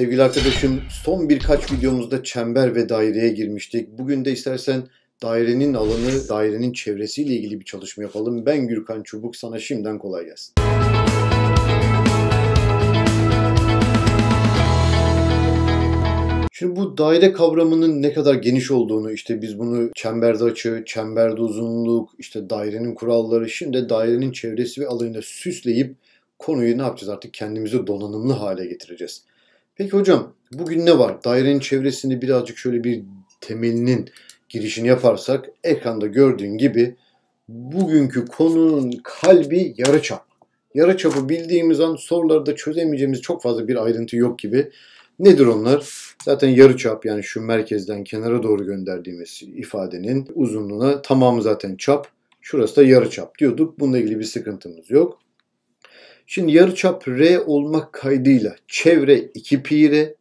Sevgili arkadaşım son birkaç videomuzda çember ve daireye girmiştik. Bugün de istersen dairenin alanı, dairenin çevresiyle ilgili bir çalışma yapalım. Ben Gürkan Çubuk sana şimdiden kolay gelsin. Şimdi bu daire kavramının ne kadar geniş olduğunu işte biz bunu çemberde açı, çemberde uzunluk, işte dairenin kuralları, şimdi dairenin çevresi ve alanını süsleyip konuyu ne yapacağız artık kendimizi donanımlı hale getireceğiz. Peki hocam bugün ne var? Dairenin çevresini birazcık şöyle bir temelinin girişini yaparsak ekranda gördüğün gibi bugünkü konunun kalbi yarıçap. Yarıçapı bildiğimiz an sorularda çözemeyeceğimiz çok fazla bir ayrıntı yok gibi. Nedir onlar? Zaten yarıçap yani şu merkezden kenara doğru gönderdiğimiz ifadenin uzunluğuna tamamı zaten çap. Şurası da yarıçap diyorduk. Bununla ilgili bir sıkıntımız yok. Şimdi yarıçap R olmak kaydıyla çevre 2 pi R,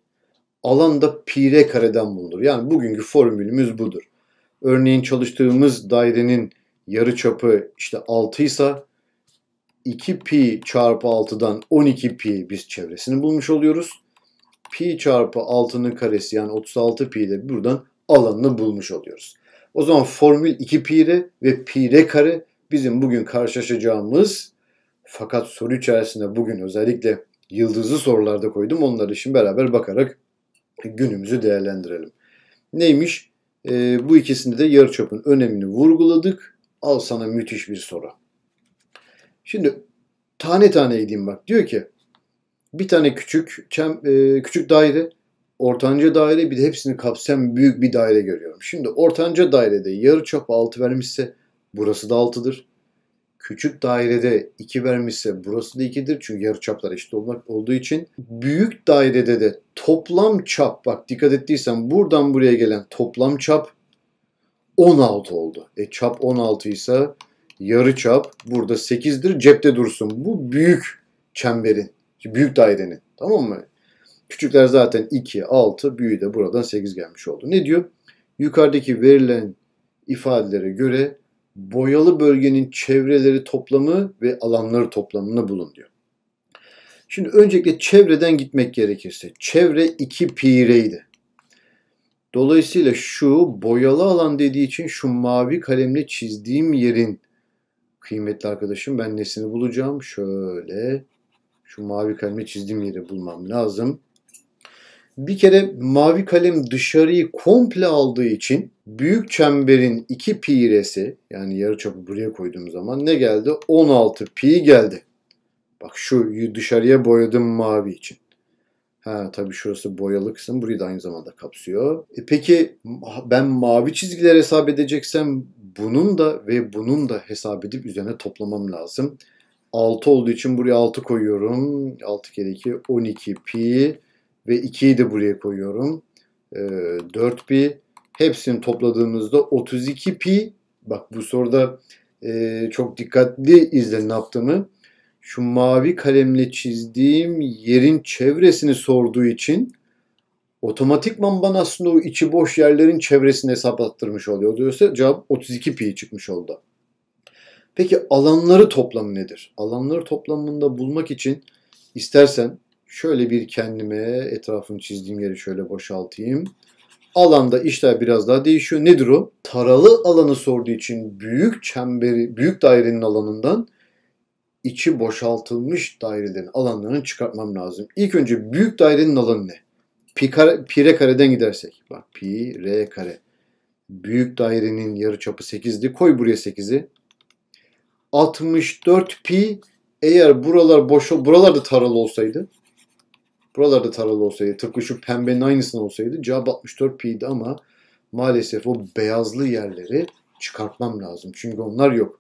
alanda pi R kareden bulunur. Yani bugünkü formülümüz budur. Örneğin çalıştığımız dairenin yarıçapı işte 6 ise 2 pi çarpı 6'dan 12 pi biz çevresini bulmuş oluyoruz. Pi çarpı 6'nın karesi yani 36 pi ile buradan alanını bulmuş oluyoruz. O zaman formül 2 pi r ve pi r kare bizim bugün karşılaşacağımız fakat soru içerisinde bugün özellikle yıldızlı sorularda koydum. Onları şimdi beraber bakarak günümüzü değerlendirelim. Neymiş? E, bu ikisinde de yarıçapın önemini vurguladık. Al sana müthiş bir soru. Şimdi tane tane gideyim bak. Diyor ki bir tane küçük çem, e, küçük daire, ortanca daire bir de hepsini kapsayan büyük bir daire görüyorum. Şimdi ortanca dairede yarıçap 6 vermişse burası da 6'dır küçük dairede 2 vermişse burası da 2'dir. Çünkü yarı çaplar eşit olmak olduğu için. Büyük dairede de toplam çap bak dikkat ettiysen buradan buraya gelen toplam çap 16 oldu. E çap 16 ise yarı çap burada 8'dir. Cepte dursun. Bu büyük çemberin, büyük dairenin. Tamam mı? Küçükler zaten 2, 6, büyüğü de buradan 8 gelmiş oldu. Ne diyor? Yukarıdaki verilen ifadelere göre boyalı bölgenin çevreleri toplamı ve alanları toplamını bulun diyor. Şimdi öncelikle çevreden gitmek gerekirse. Çevre 2 pi reydi. Dolayısıyla şu boyalı alan dediği için şu mavi kalemle çizdiğim yerin kıymetli arkadaşım ben nesini bulacağım? Şöyle şu mavi kalemle çizdiğim yeri bulmam lazım. Bir kere mavi kalem dışarıyı komple aldığı için büyük çemberin 2 piresi yani yarıçapı buraya koyduğum zaman ne geldi? 16 pi geldi. Bak şu dışarıya boyadım mavi için. Ha tabii şurası boyalı kısım burayı da aynı zamanda kapsıyor. E peki ben mavi çizgiler hesap edeceksem bunun da ve bunun da hesap edip üzerine toplamam lazım. 6 olduğu için buraya 6 koyuyorum. 6 kere 2 12 pi ve 2'yi de buraya koyuyorum. E, ee, 4 pi hepsini topladığımızda 32 pi bak bu soruda e, çok dikkatli izle ne yaptığımı. Şu mavi kalemle çizdiğim yerin çevresini sorduğu için otomatikman bana aslında o içi boş yerlerin çevresini hesaplattırmış oluyor. Diyorsa cevap 32 pi çıkmış oldu. Peki alanları toplamı nedir? Alanları toplamında bulmak için istersen Şöyle bir kendime etrafını çizdiğim yeri şöyle boşaltayım. Alanda işler biraz daha değişiyor. Nedir o? Taralı alanı sorduğu için büyük çemberi, büyük dairenin alanından içi boşaltılmış dairelerin alanlarını çıkartmam lazım. İlk önce büyük dairenin alanı ne? Pi kare, pi r kareden gidersek. Bak pi r kare. Büyük dairenin yarı yarıçapı 8'di. Koy buraya 8'i. 64 pi eğer buralar boş buralar da taralı olsaydı Buralarda taralı olsaydı tıpkı şu pembenin aynısını olsaydı cevap 64p'ydi ama maalesef o beyazlı yerleri çıkartmam lazım. Çünkü onlar yok.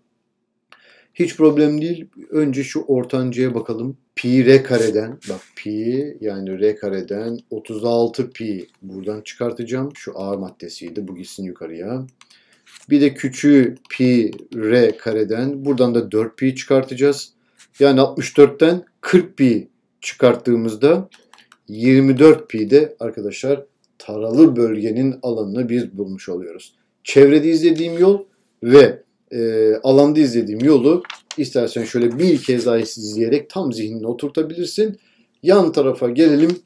Hiç problem değil. Önce şu ortancaya bakalım. Pi re kareden bak pi yani re kareden 36 pi buradan çıkartacağım. Şu A maddesiydi. Bu gitsin yukarıya. Bir de küçüğü pi re kareden buradan da 4 pi çıkartacağız. Yani 64'ten 40 pi çıkarttığımızda 24 pi'de arkadaşlar taralı bölgenin alanını biz bulmuş oluyoruz. Çevrede izlediğim yol ve e, alanda izlediğim yolu istersen şöyle bir kez daha izleyerek tam zihnine oturtabilirsin. Yan tarafa gelelim.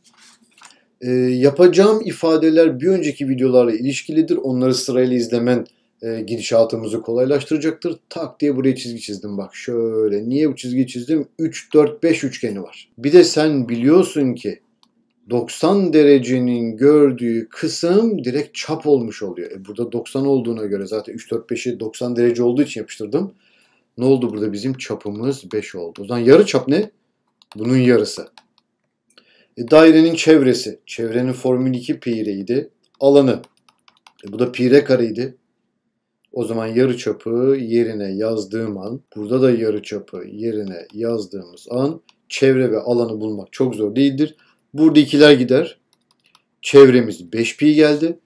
E, yapacağım ifadeler bir önceki videolarla ilişkilidir. Onları sırayla izlemen e, gidişatımızı kolaylaştıracaktır. Tak diye buraya çizgi çizdim bak şöyle. Niye bu çizgi çizdim? 3-4-5 üçgeni var. Bir de sen biliyorsun ki 90 derecenin gördüğü kısım direkt çap olmuş oluyor. E burada 90 olduğuna göre zaten 3, 4, 5'i 90 derece olduğu için yapıştırdım. Ne oldu burada bizim çapımız 5 oldu. O zaman yarı çap ne? Bunun yarısı. E dairenin çevresi. Çevrenin formülü 2 pireydi. Alanı. E bu da pi pire kareydi. O zaman yarı çapı yerine yazdığım an, burada da yarı çapı yerine yazdığımız an çevre ve alanı bulmak çok zor değildir. Burada ikiler gider. Çevremiz 5 pi geldi.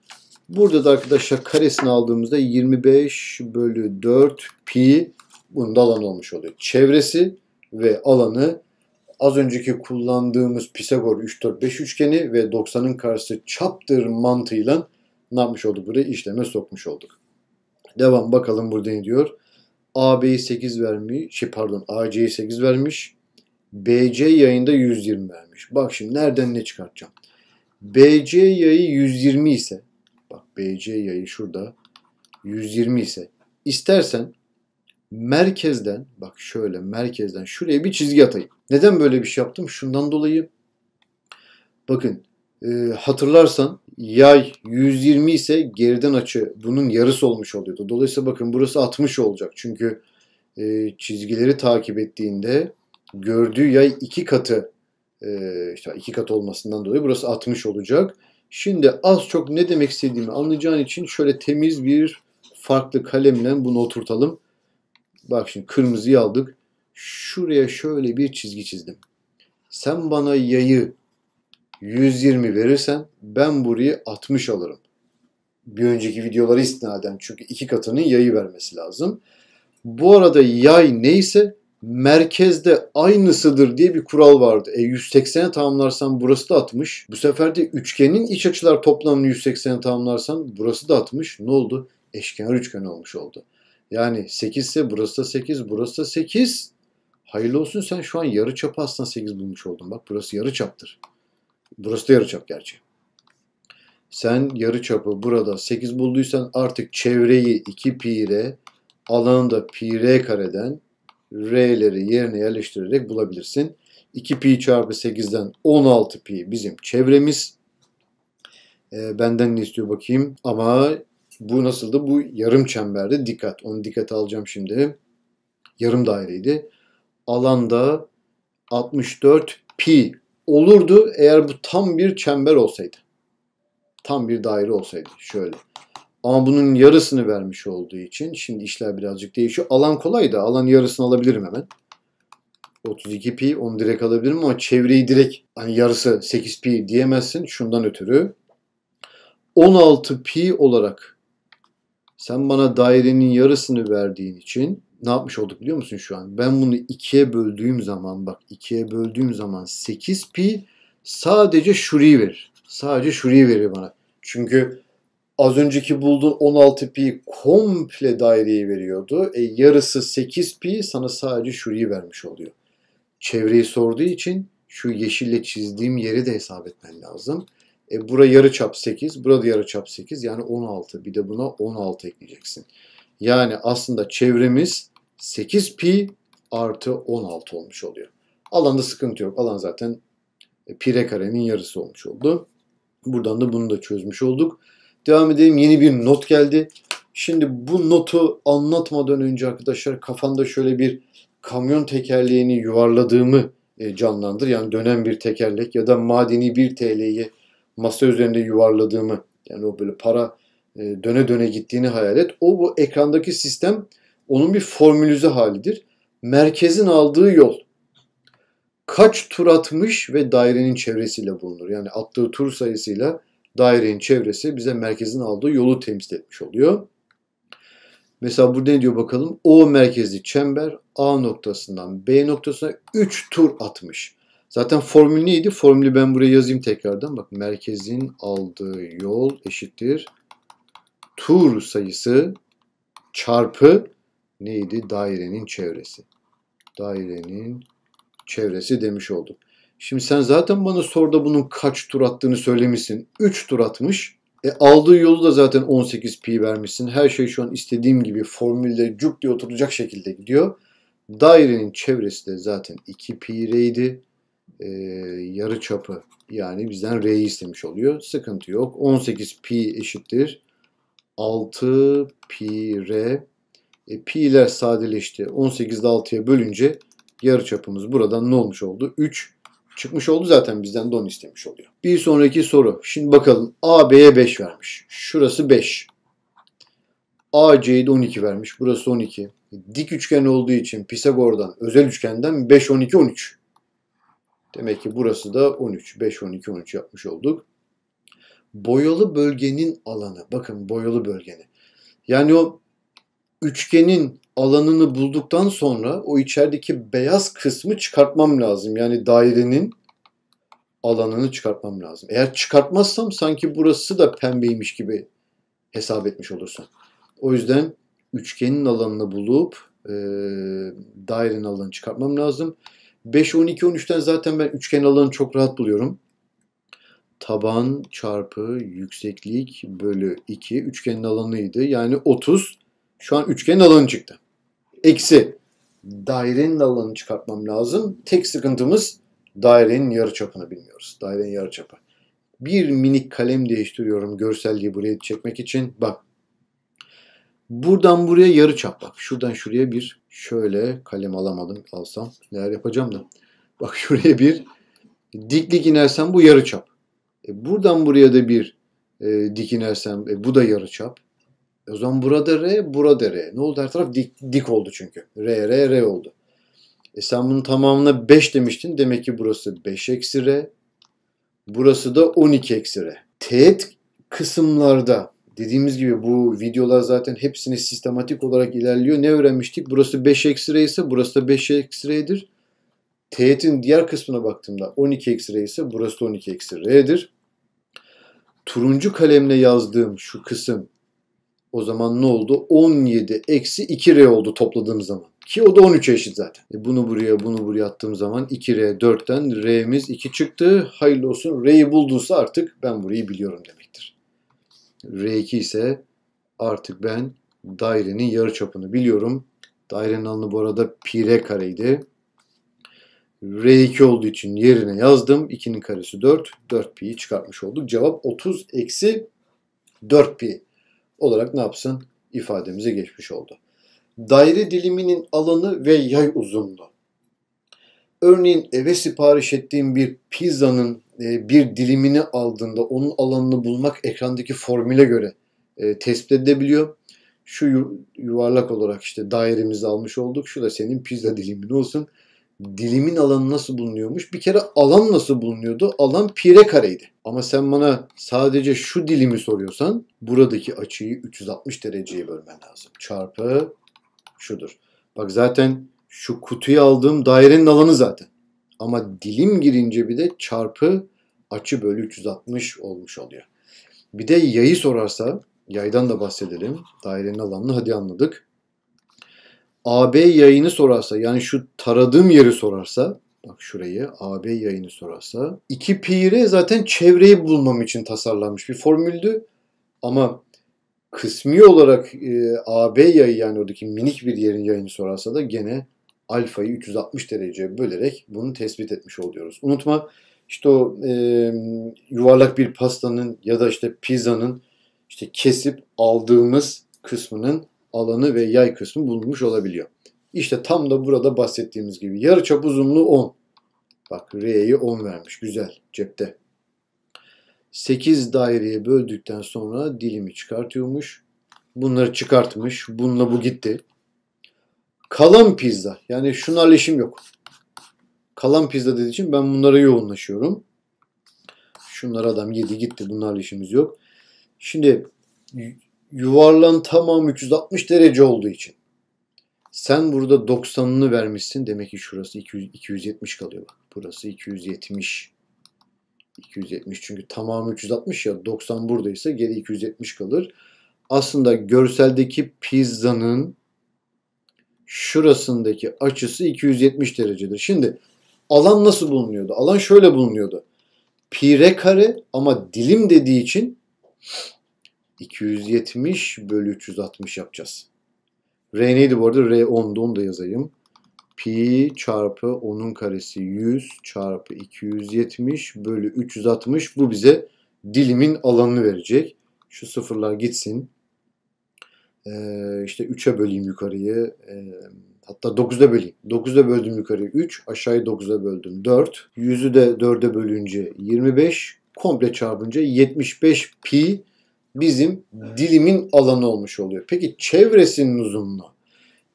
Burada da arkadaşlar karesini aldığımızda 25 bölü 4 pi bunun da alanı olmuş oluyor. Çevresi ve alanı az önceki kullandığımız Pisagor 3 4 5 üçgeni ve 90'ın karşısı çaptır mantığıyla ne yapmış olduk buraya işleme sokmuş olduk. Devam bakalım burada ne diyor? AB'yi 8 vermiş, şey pardon AC'yi 8 vermiş. BC yayında 120 vermiş. Bak şimdi nereden ne çıkartacağım. BC yayı 120 ise bak BC yayı şurada 120 ise istersen merkezden bak şöyle merkezden şuraya bir çizgi atayım. Neden böyle bir şey yaptım? Şundan dolayı bakın e, hatırlarsan yay 120 ise geriden açı bunun yarısı olmuş oluyordu. Dolayısıyla bakın burası 60 olacak. Çünkü e, çizgileri takip ettiğinde gördüğü yay iki katı e, işte iki kat olmasından dolayı burası 60 olacak. Şimdi az çok ne demek istediğimi anlayacağın için şöyle temiz bir farklı kalemle bunu oturtalım. Bak şimdi kırmızıyı aldık. Şuraya şöyle bir çizgi çizdim. Sen bana yayı 120 verirsen ben burayı 60 alırım. Bir önceki videoları istinaden çünkü iki katının yayı vermesi lazım. Bu arada yay neyse merkezde aynısıdır diye bir kural vardı. E 180'e tamamlarsan burası da 60. Bu sefer de üçgenin iç açılar toplamını 180'e tamamlarsan burası da 60. Ne oldu? Eşkenar üçgen olmuş oldu. Yani 8 ise burası da 8, burası da 8. Hayırlı olsun sen şu an yarı çapı aslında 8 bulmuş oldun. Bak burası yarı çaptır. Burası da yarı çap gerçi. Sen yarı çapı burada 8 bulduysan artık çevreyi 2 pi ile, alanı da pi r kareden R'leri yerine yerleştirerek bulabilirsin. 2 pi çarpı 8'den 16 pi bizim çevremiz. E, benden ne istiyor bakayım ama bu nasıldı? Bu yarım çemberde Dikkat. Onu dikkate alacağım şimdi. Yarım daireydi. Alanda 64 pi olurdu eğer bu tam bir çember olsaydı. Tam bir daire olsaydı. Şöyle. Ama bunun yarısını vermiş olduğu için şimdi işler birazcık değişiyor. Alan kolay da alan yarısını alabilirim hemen. 32 pi onu direkt alabilirim ama çevreyi direkt hani yarısı 8 pi diyemezsin şundan ötürü. 16 pi olarak sen bana dairenin yarısını verdiğin için ne yapmış olduk biliyor musun şu an? Ben bunu 2'ye böldüğüm zaman bak 2'ye böldüğüm zaman 8 pi sadece şurayı verir. Sadece şurayı verir bana. Çünkü Az önceki bulduğun 16 pi komple daireyi veriyordu. E, yarısı 8 pi sana sadece şurayı vermiş oluyor. Çevreyi sorduğu için şu yeşille çizdiğim yeri de hesap etmen lazım. E, bura yarı çap 8, burada yarı çap 8 yani 16. Bir de buna 16 ekleyeceksin. Yani aslında çevremiz 8 pi artı 16 olmuş oluyor. Alanda sıkıntı yok. Alan zaten e, pi karenin yarısı olmuş oldu. Buradan da bunu da çözmüş olduk. Devam edelim. Yeni bir not geldi. Şimdi bu notu anlatmadan önce arkadaşlar kafanda şöyle bir kamyon tekerleğini yuvarladığımı e, canlandır. Yani dönen bir tekerlek ya da madeni bir TL'yi masa üzerinde yuvarladığımı yani o böyle para e, döne döne gittiğini hayal et. O bu ekrandaki sistem onun bir formülüze halidir. Merkezin aldığı yol kaç tur atmış ve dairenin çevresiyle bulunur. Yani attığı tur sayısıyla dairenin çevresi bize merkezin aldığı yolu temsil etmiş oluyor. Mesela burada ne diyor bakalım? O merkezli çember A noktasından B noktasına 3 tur atmış. Zaten formül neydi? Formülü ben buraya yazayım tekrardan. Bak merkezin aldığı yol eşittir. Tur sayısı çarpı neydi? Dairenin çevresi. Dairenin çevresi demiş olduk. Şimdi sen zaten bana sorda bunun kaç tur attığını söylemişsin. 3 tur atmış. E aldığı yolu da zaten 18 pi vermişsin. Her şey şu an istediğim gibi formülde cuk diye oturacak şekilde gidiyor. Dairenin çevresi de zaten 2 pi r'ydi. E, yarı çapı yani bizden r'yi istemiş oluyor. Sıkıntı yok. 18 pi eşittir. 6 pi r. E, pi'ler sadeleşti. 18'de 6'ya bölünce yarı çapımız buradan ne olmuş oldu? 3 çıkmış oldu zaten bizden de onu istemiş oluyor. Bir sonraki soru. Şimdi bakalım A B'ye 5 vermiş. Şurası 5. A C'ye de 12 vermiş. Burası 12. Dik üçgen olduğu için Pisagor'dan özel üçgenden 5 12 13. Demek ki burası da 13. 5 12 13 yapmış olduk. Boyalı bölgenin alanı. Bakın boyalı bölgeni. Yani o üçgenin alanını bulduktan sonra o içerideki beyaz kısmı çıkartmam lazım. Yani dairenin alanını çıkartmam lazım. Eğer çıkartmazsam sanki burası da pembeymiş gibi hesap etmiş olursun. O yüzden üçgenin alanını bulup e, dairenin alanını çıkartmam lazım. 5, 12, 13'ten zaten ben üçgen alanını çok rahat buluyorum. Taban çarpı yükseklik bölü 2 üçgenin alanıydı. Yani 30 şu an üçgenin alanı çıktı. Eksi dairenin alanını çıkartmam lazım. Tek sıkıntımız dairenin yarı çapını bilmiyoruz. Dairenin yarı yarıçapı. Bir minik kalem değiştiriyorum görselliği buraya çekmek için. Bak. Buradan buraya yarı çap. bak. Şuradan şuraya bir şöyle kalem alamadım. Alsam neler yapacağım da. Bak şuraya bir diklik inersem bu yarıçap. E buradan buraya da bir e, dik inersem e, bu da yarı çap. E, o zaman burada R, burada R. Ne oldu her taraf? Dik, dik oldu çünkü. R, R, R oldu. E sen bunun tamamına 5 demiştin. Demek ki burası 5 eksi R. Burası da 12 eksi R. Teğet kısımlarda dediğimiz gibi bu videolar zaten hepsini sistematik olarak ilerliyor. Ne öğrenmiştik? Burası 5 eksi R ise burası da 5 eksi R'dir. Teğetin diğer kısmına baktığımda 12 eksi R ise burası da 12 eksi R'dir. Turuncu kalemle yazdığım şu kısım o zaman ne oldu? 17 eksi 2R oldu topladığım zaman. Ki o da 13'e eşit zaten. E bunu buraya bunu buraya attığım zaman 2R 4'ten R'miz 2 çıktı. Hayırlı olsun. R'yi bulduysa artık ben burayı biliyorum demektir. R2 ise artık ben dairenin yarı çapını biliyorum. Dairenin alanı bu arada pi r kareydi. R2 olduğu için yerine yazdım. 2'nin karesi 4. 4 pi'yi çıkartmış olduk. Cevap 30 eksi 4 pi olarak ne yapsın? ifademize geçmiş oldu. Daire diliminin alanı ve yay uzunluğu. Örneğin eve sipariş ettiğim bir pizzanın e, bir dilimini aldığında onun alanını bulmak ekrandaki formüle göre e, tespit edebiliyor. Şu yuvarlak olarak işte dairemizi almış olduk. Şu da senin pizza dilimin olsun dilimin alanı nasıl bulunuyormuş? Bir kere alan nasıl bulunuyordu? Alan pire kareydi. Ama sen bana sadece şu dilimi soruyorsan buradaki açıyı 360 dereceye bölmen lazım. Çarpı şudur. Bak zaten şu kutuyu aldığım dairenin alanı zaten. Ama dilim girince bir de çarpı açı bölü 360 olmuş oluyor. Bir de yayı sorarsa yaydan da bahsedelim. Dairenin alanını hadi anladık. AB yayını sorarsa yani şu taradığım yeri sorarsa bak şurayı AB yayını sorarsa 2 pi zaten çevreyi bulmam için tasarlanmış bir formüldü. Ama kısmi olarak e, AB yayı yani oradaki minik bir yerin yayını sorarsa da gene alfayı 360 derece bölerek bunu tespit etmiş oluyoruz. Unutma işte o e, yuvarlak bir pastanın ya da işte pizzanın işte kesip aldığımız kısmının alanı ve yay kısmı bulunmuş olabiliyor. İşte tam da burada bahsettiğimiz gibi yarıçap uzunluğu 10. Bak R'yi 10 vermiş. Güzel. Cepte. 8 daireye böldükten sonra dilimi çıkartıyormuş. Bunları çıkartmış. Bununla bu gitti. Kalan pizza. Yani şunlarla işim yok. Kalan pizza dediği için ben bunlara yoğunlaşıyorum. Şunlar adam yedi gitti. Bunlarla işimiz yok. Şimdi yuvarlan tamam 360 derece olduğu için. Sen burada 90'ını vermişsin. Demek ki şurası 200, 270 kalıyor bak. Burası 270. 270 çünkü tamam 360 ya 90 buradaysa geri 270 kalır. Aslında görseldeki pizzanın şurasındaki açısı 270 derecedir. Şimdi alan nasıl bulunuyordu? Alan şöyle bulunuyordu. Pi r kare ama dilim dediği için 270 bölü 360 yapacağız. R neydi bu arada? R 10'du onu da yazayım. Pi çarpı 10'un karesi 100 çarpı 270 bölü 360 bu bize dilimin alanını verecek. Şu sıfırlar gitsin. Ee, işte 3'e böleyim yukarıyı. Ee, hatta 9'da böleyim. 9'da böldüm yukarıyı 3. Aşağıyı 9'da böldüm 4. 100'ü de 4'e bölünce 25. Komple çarpınca 75 pi bizim dilimin alanı olmuş oluyor. Peki çevresinin uzunluğu.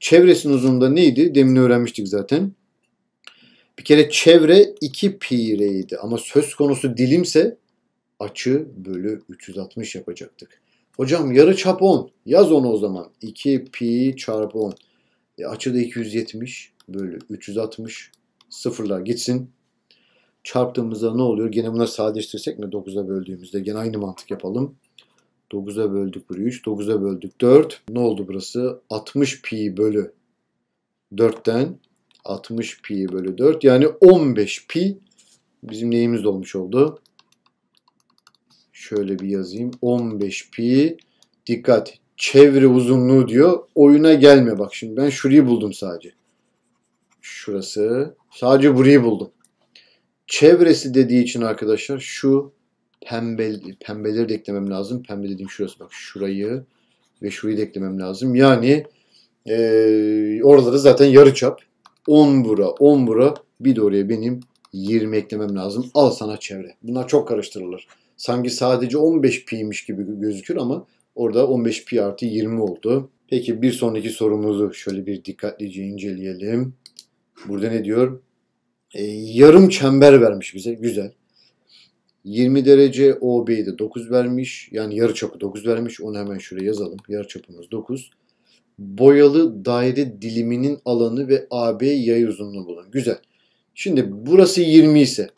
Çevresinin uzunluğu neydi? Demin öğrenmiştik zaten. Bir kere çevre 2 pi r'ydi ama söz konusu dilimse açı bölü 360 yapacaktık. Hocam yarı çap 10. Yaz onu o zaman. 2 pi çarpı 10. E, açı da 270 bölü 360 sıfırlar gitsin. Çarptığımızda ne oluyor? Gene bunları sadeleştirsek mi 9'a böldüğümüzde? Gene aynı mantık yapalım. 9'a böldük burayı 3. 9'a böldük 4. Ne oldu burası? 60 pi bölü 4'ten 60 pi bölü 4. Yani 15 pi bizim neyimiz olmuş oldu? Şöyle bir yazayım. 15 pi dikkat çevre uzunluğu diyor. Oyuna gelme bak şimdi ben şurayı buldum sadece. Şurası. Sadece burayı buldum. Çevresi dediği için arkadaşlar şu pembe, pembeleri de eklemem lazım. Pembe dediğim şurası bak şurayı ve şurayı da eklemem lazım. Yani e, orada da zaten yarı çap 10 bura 10 bura bir de oraya benim 20 eklemem lazım. Al sana çevre. Bunlar çok karıştırılır. Sanki sadece 15 piymiş gibi gözükür ama orada 15 pi artı 20 oldu. Peki bir sonraki sorumuzu şöyle bir dikkatlice inceleyelim. Burada ne diyor? E, yarım çember vermiş bize. Güzel. 20 derece OB'de de 9 vermiş. Yani yarı çapı 9 vermiş. Onu hemen şuraya yazalım. Yarı çapımız 9. Boyalı daire diliminin alanı ve AB yay uzunluğu bulun. Güzel. Şimdi burası 20 ise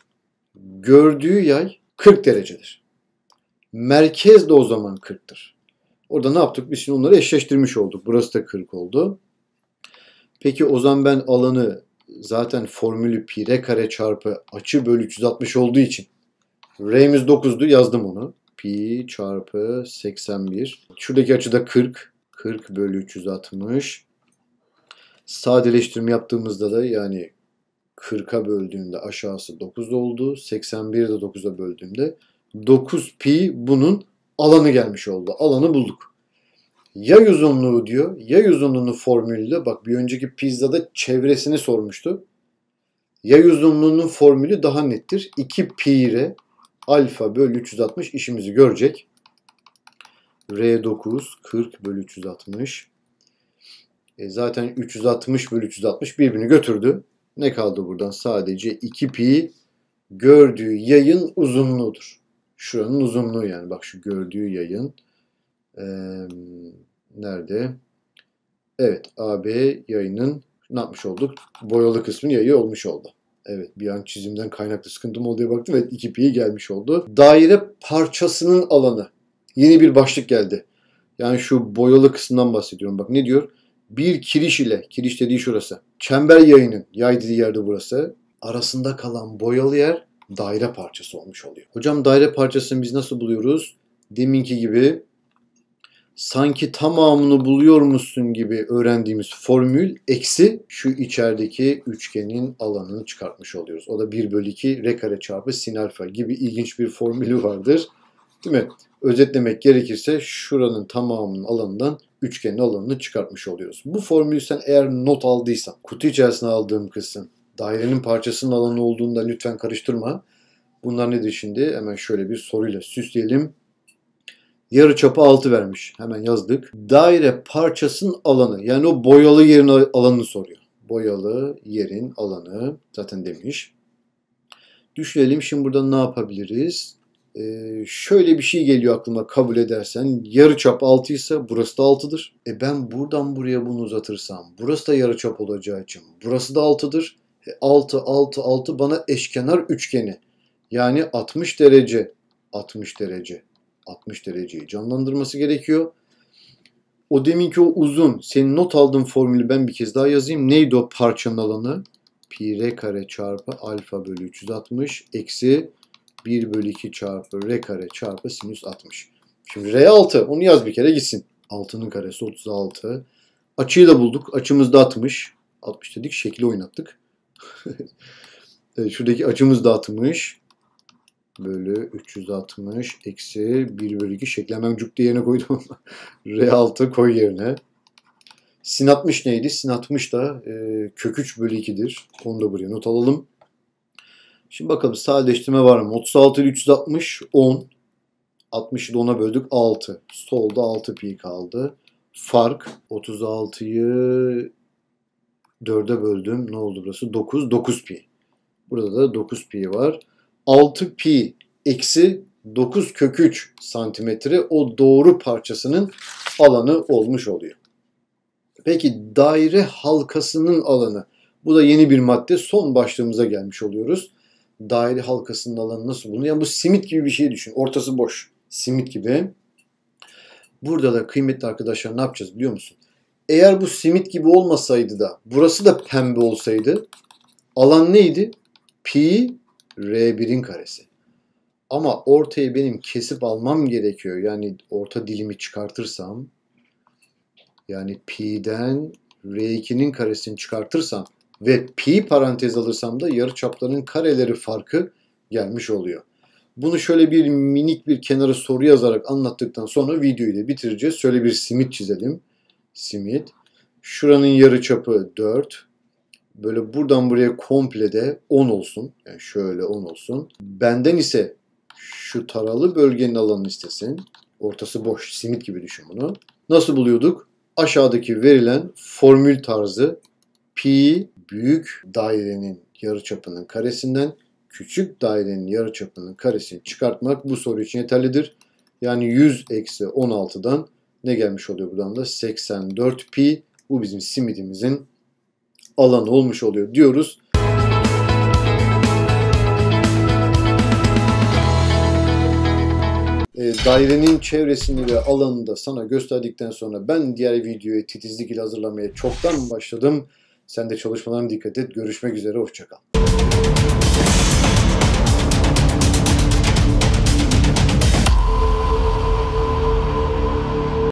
gördüğü yay 40 derecedir. Merkez de o zaman 40'tır. Orada ne yaptık? Biz şimdi onları eşleştirmiş olduk. Burası da 40 oldu. Peki o zaman ben alanı zaten formülü pi pire kare çarpı açı bölü 360 olduğu için R'miz 9'du yazdım onu. Pi çarpı 81. Şuradaki açıda 40. 40 bölü 360. Sadeleştirme yaptığımızda da yani 40'a böldüğümde aşağısı 9 oldu. 81'i de 9'a böldüğümde 9 pi bunun alanı gelmiş oldu. Alanı bulduk. Yay uzunluğu diyor. Yay uzunluğunu formülü bak bir önceki pizzada çevresini sormuştu. Yay uzunluğunun formülü daha nettir. 2 pi r alfa bölü 360 işimizi görecek. R9 40 bölü 360. E zaten 360 bölü 360 birbirini götürdü. Ne kaldı buradan? Sadece 2 pi gördüğü yayın uzunluğudur. Şuranın uzunluğu yani. Bak şu gördüğü yayın. Ee, nerede? Evet AB yayının ne yapmış olduk? Boyalı kısmın yayı olmuş oldu. Evet bir an çizimden kaynaklı sıkıntım oldu diye baktım ve evet, 2pi'ye gelmiş oldu. Daire parçasının alanı. Yeni bir başlık geldi. Yani şu boyalı kısımdan bahsediyorum. Bak ne diyor? Bir kiriş ile, kiriş dediği şurası. Çember yayının, yay dediği yerde burası. Arasında kalan boyalı yer daire parçası olmuş oluyor. Hocam daire parçasını biz nasıl buluyoruz? Deminki gibi sanki tamamını buluyormuşsun gibi öğrendiğimiz formül eksi şu içerideki üçgenin alanını çıkartmış oluyoruz. O da 1 bölü 2 r kare çarpı sin alfa gibi ilginç bir formülü vardır. Değil mi? Özetlemek gerekirse şuranın tamamının alanından üçgenin alanını çıkartmış oluyoruz. Bu formülü sen eğer not aldıysan, kutu içerisine aldığım kısım, dairenin parçasının alanı olduğunda lütfen karıştırma. Bunlar nedir şimdi? Hemen şöyle bir soruyla süsleyelim. Yarı çapı 6 vermiş. Hemen yazdık. Daire parçasının alanı. Yani o boyalı yerin alanını soruyor. Boyalı yerin alanı zaten demiş. Düşünelim şimdi burada ne yapabiliriz? Ee, şöyle bir şey geliyor aklıma kabul edersen. Yarı çap 6 ise burası da 6'dır. E ben buradan buraya bunu uzatırsam burası da yarı çap olacağı için burası da 6'dır. E 6, 6, 6 bana eşkenar üçgeni. Yani 60 derece. 60 derece. 60 dereceyi canlandırması gerekiyor. O deminki o uzun, senin not aldığın formülü ben bir kez daha yazayım. Neydi o parçanın alanı? Pi r kare çarpı alfa bölü 360 eksi 1 bölü 2 çarpı r kare çarpı sinüs 60. Şimdi r 6 onu yaz bir kere gitsin. 6'nın karesi 36. Açıyı da bulduk. Açımız da 60. 60 dedik şekli oynattık. Şuradaki açımız da 60 bölü 360 eksi 1 bölü 2 şeklen ben cuk yerine koydum. R6 koy yerine. Sin 60 neydi? Sin 60 da e, kök 3 bölü 2'dir. Onu da buraya not alalım. Şimdi bakalım sadeleştirme var mı? 36 ile 360 10. 60'ı da 10'a böldük 6. Solda 6 pi kaldı. Fark 36'yı 4'e böldüm. Ne oldu burası? 9. 9 pi. Burada da 9 pi var. 6 pi eksi 9 kök 3 santimetre o doğru parçasının alanı olmuş oluyor. Peki daire halkasının alanı. Bu da yeni bir madde. Son başlığımıza gelmiş oluyoruz. Daire halkasının alanı nasıl bulunuyor? Yani bu simit gibi bir şey düşün. Ortası boş. Simit gibi. Burada da kıymetli arkadaşlar ne yapacağız biliyor musun? Eğer bu simit gibi olmasaydı da burası da pembe olsaydı alan neydi? Pi R1'in karesi. Ama ortayı benim kesip almam gerekiyor. Yani orta dilimi çıkartırsam yani pi'den R2'nin karesini çıkartırsam ve pi parantez alırsam da yarıçapların kareleri farkı gelmiş oluyor. Bunu şöyle bir minik bir kenara soru yazarak anlattıktan sonra videoyu da bitireceğiz. Şöyle bir simit çizelim. Simit. Şuranın yarıçapı çapı 4 böyle buradan buraya komple de 10 olsun. Yani şöyle 10 olsun. Benden ise şu taralı bölgenin alanını istesin. Ortası boş. Simit gibi düşün bunu. Nasıl buluyorduk? Aşağıdaki verilen formül tarzı pi büyük dairenin yarıçapının karesinden küçük dairenin yarıçapının karesini çıkartmak bu soru için yeterlidir. Yani 100 eksi 16'dan ne gelmiş oluyor buradan da 84 pi. Bu bizim simitimizin alan olmuş oluyor diyoruz. Ee, dairenin çevresini ve alanını da sana gösterdikten sonra ben diğer videoyu titizlik ile hazırlamaya çoktan başladım. Sen de çalışmalarına dikkat et. Görüşmek üzere. Hoşçakal.